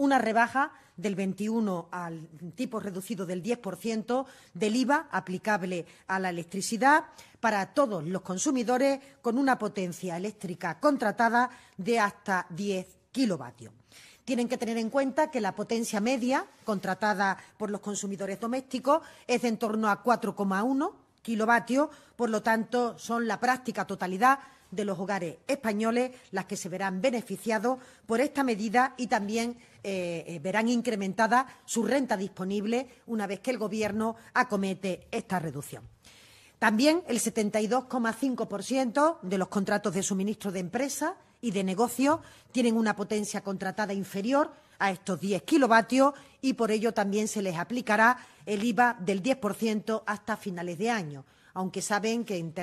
una rebaja del 21 al tipo reducido del 10% del IVA aplicable a la electricidad para todos los consumidores con una potencia eléctrica contratada de hasta 10 kilovatios. Tienen que tener en cuenta que la potencia media contratada por los consumidores domésticos es de en torno a 4,1 kilovatios. Por lo tanto, son la práctica totalidad de los hogares españoles las que se verán beneficiados por esta medida y también eh, eh, verán incrementada su renta disponible una vez que el Gobierno acomete esta reducción. También el 72,5% de los contratos de suministro de empresas y de negocio, tienen una potencia contratada inferior a estos 10 kilovatios y por ello también se les aplicará el IVA del 10% hasta finales de año aunque saben que en,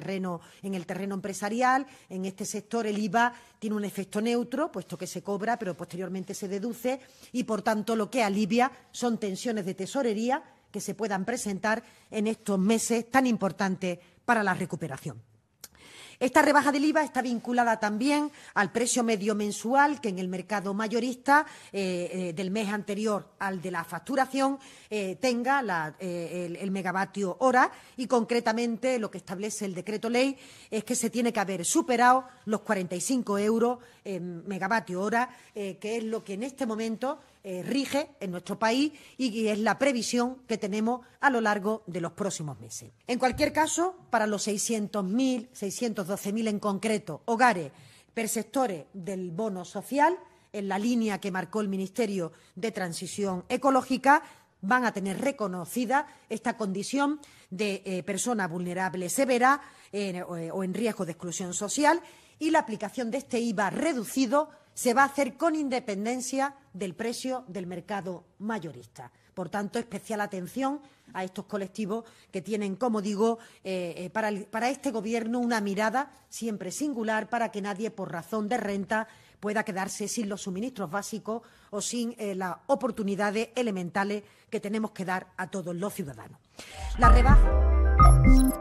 en el terreno empresarial, en este sector, el IVA tiene un efecto neutro, puesto que se cobra, pero posteriormente se deduce, y por tanto lo que alivia son tensiones de tesorería que se puedan presentar en estos meses tan importantes para la recuperación. Esta rebaja del IVA está vinculada también al precio medio mensual que en el mercado mayorista eh, eh, del mes anterior al de la facturación eh, tenga el, megavatio hora y concretamente lo que establece el decreto ley es que se tiene que haber superado los 45 euros megavatio hora, que es lo que en este momento rige en nuestro país y, es la previsión que tenemos a lo largo de los próximos meses. En cualquier caso, para los 600.000, 600 12.000 en concreto, hogares perceptores del bono social, en la línea que marcó el Ministerio de Transición Ecológica, van a tener reconocida esta condición de eh, persona vulnerable severa eh, o en riesgo de exclusión social y la aplicación de este IVA reducido se va a hacer con independencia del precio del mercado mayorista. Por tanto, especial atención a estos colectivos que tienen, como digo, eh, eh, para, este Gobierno una mirada siempre singular para que nadie, por razón de renta, pueda quedarse sin los suministros básicos o sin eh, las oportunidades elementales que tenemos que dar a todos los ciudadanos. La